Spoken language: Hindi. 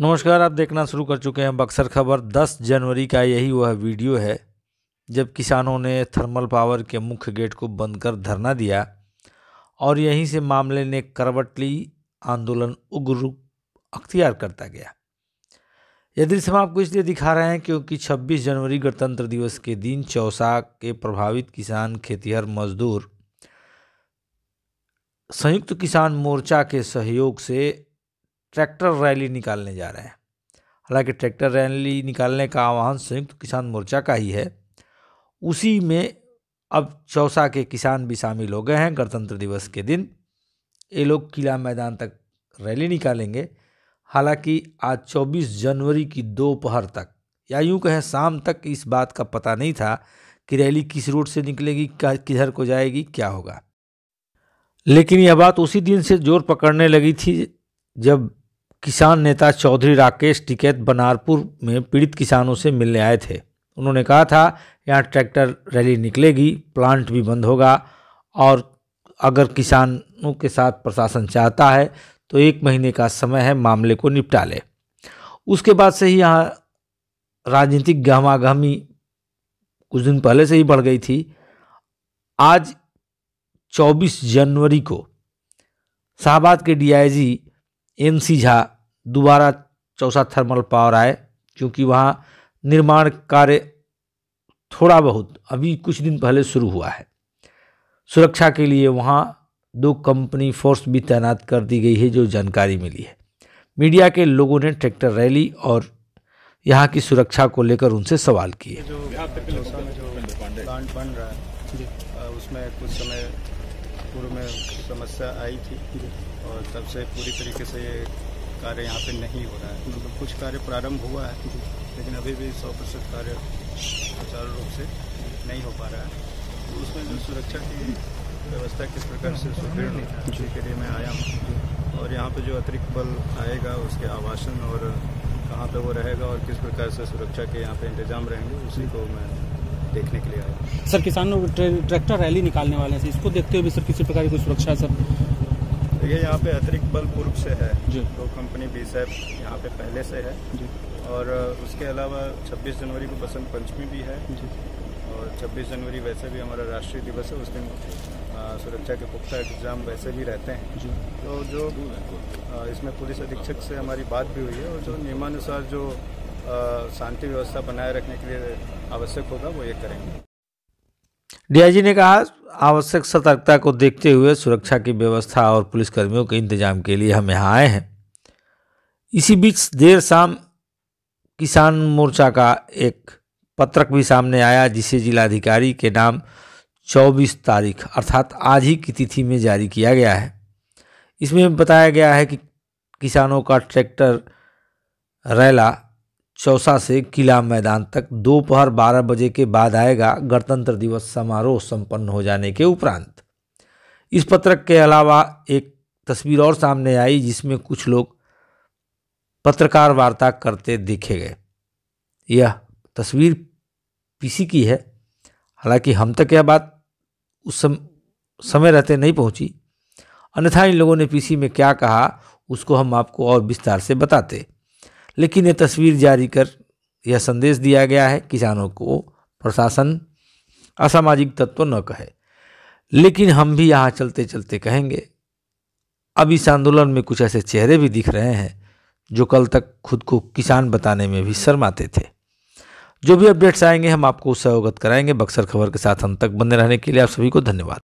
नमस्कार आप देखना शुरू कर चुके हैं बक्सर खबर 10 जनवरी का यही वह वीडियो है जब किसानों ने थर्मल पावर के मुख्य गेट को बंद कर धरना दिया और यहीं से मामले ने करवट ली आंदोलन उग्र रूप अख्तियार करता गया यह दृश्य हम आपको इसलिए दिखा रहे हैं क्योंकि 26 जनवरी गणतंत्र दिवस के दिन चौसा के प्रभावित किसान खेतीहर मजदूर संयुक्त किसान मोर्चा के सहयोग से ट्रैक्टर रैली निकालने जा रहे हैं हालांकि ट्रैक्टर रैली निकालने का आह्वान संयुक्त किसान मोर्चा का ही है उसी में अब चौसा के किसान भी शामिल हो गए हैं गणतंत्र दिवस के दिन ये लोग किला मैदान तक रैली निकालेंगे हालांकि आज 24 जनवरी की दोपहर तक या यूं कहें शाम तक इस बात का पता नहीं था कि रैली किस रूट से निकलेगी किधर को जाएगी क्या होगा लेकिन यह बात उसी दिन से जोर पकड़ने लगी थी जब किसान नेता चौधरी राकेश टिकैत बनारपुर में पीड़ित किसानों से मिलने आए थे उन्होंने कहा था यहाँ ट्रैक्टर रैली निकलेगी प्लांट भी बंद होगा और अगर किसानों के साथ प्रशासन चाहता है तो एक महीने का समय है मामले को निपटा ले उसके बाद से ही यहाँ राजनीतिक गहमागहमी कुछ दिन पहले से ही बढ़ गई थी आज 24 जनवरी को शाहबाद के डीआईजी एनसी झा दोबारा चौसा थर्मल पावर आए क्योंकि वहाँ निर्माण कार्य थोड़ा बहुत अभी कुछ दिन पहले शुरू हुआ है सुरक्षा के लिए वहाँ दो कंपनी फोर्स भी तैनात कर दी गई है जो जानकारी मिली है मीडिया के लोगों ने ट्रैक्टर रैली और यहाँ की सुरक्षा को लेकर उनसे सवाल किए प्लांट बन रहा है उसमें कुछ समय पूर्व में समस्या आई थी और तब से पूरी तरीके से कार्य यहाँ पे नहीं हो रहा है मतलब तो कुछ कार्य प्रारंभ हुआ है लेकिन अभी भी सौ प्रतिशत कार्य सुचारू रूप से नहीं हो पा रहा है तो उसमें जो सुरक्षा की व्यवस्था किस प्रकार से सुदृढ़ उसी के लिए मैं आया हूँ और यहाँ पे जो अतिरिक्त बल आएगा उसके आवासन और कहाँ पे वो रहेगा और किस प्रकार से सुरक्षा के यहाँ पे इंतजाम रहेंगे उसी को मैं देखने के लिए आया सर किसानों ट्रैक्टर रैली निकालने वाले हैं इसको देखते हुए भी सर किसी प्रकार की कोई सुरक्षा सर ये यहाँ पे अतिरिक्त बल पूर्व से है तो कंपनी बी सैफ यहाँ पे पहले से है और उसके अलावा 26 जनवरी को बसंत पंचमी भी है और 26 जनवरी वैसे भी हमारा राष्ट्रीय दिवस है उस दिन सुरक्षा के पुख्ता एग्जाम वैसे भी रहते हैं तो जो इसमें पुलिस अधीक्षक से हमारी बात भी हुई है और जो नियमानुसार जो शांति व्यवस्था बनाए रखने के लिए आवश्यक होगा वो ये करेंगे डीआईजी ने कहा आवश्यक सतर्कता को देखते हुए सुरक्षा की व्यवस्था और पुलिसकर्मियों के इंतजाम के लिए हम यहाँ आए हैं इसी बीच देर शाम किसान मोर्चा का एक पत्रक भी सामने आया जिसे जिलाधिकारी के नाम 24 तारीख अर्थात आज ही की तिथि में जारी किया गया है इसमें बताया गया है कि किसानों का ट्रैक्टर रैला चौसा से किला मैदान तक दोपहर बारह बजे के बाद आएगा गणतंत्र दिवस समारोह संपन्न हो जाने के उपरांत इस पत्रक के अलावा एक तस्वीर और सामने आई जिसमें कुछ लोग पत्रकार वार्ता करते देखे गए यह तस्वीर पीसी की है हालांकि हम तक यह बात उस सम, समय रहते नहीं पहुंची अन्यथा इन लोगों ने पीसी में क्या कहा उसको हम आपको और विस्तार से बताते लेकिन ये तस्वीर जारी कर यह संदेश दिया गया है किसानों को प्रशासन असामाजिक तत्व न कहे लेकिन हम भी यहाँ चलते चलते कहेंगे अब इस आंदोलन में कुछ ऐसे चेहरे भी दिख रहे हैं जो कल तक खुद को किसान बताने में भी शर्माते थे जो भी अपडेट्स आएंगे हम आपको उससे अवगत कराएंगे बक्सर खबर के साथ हम तक बने रहने के लिए आप सभी को धन्यवाद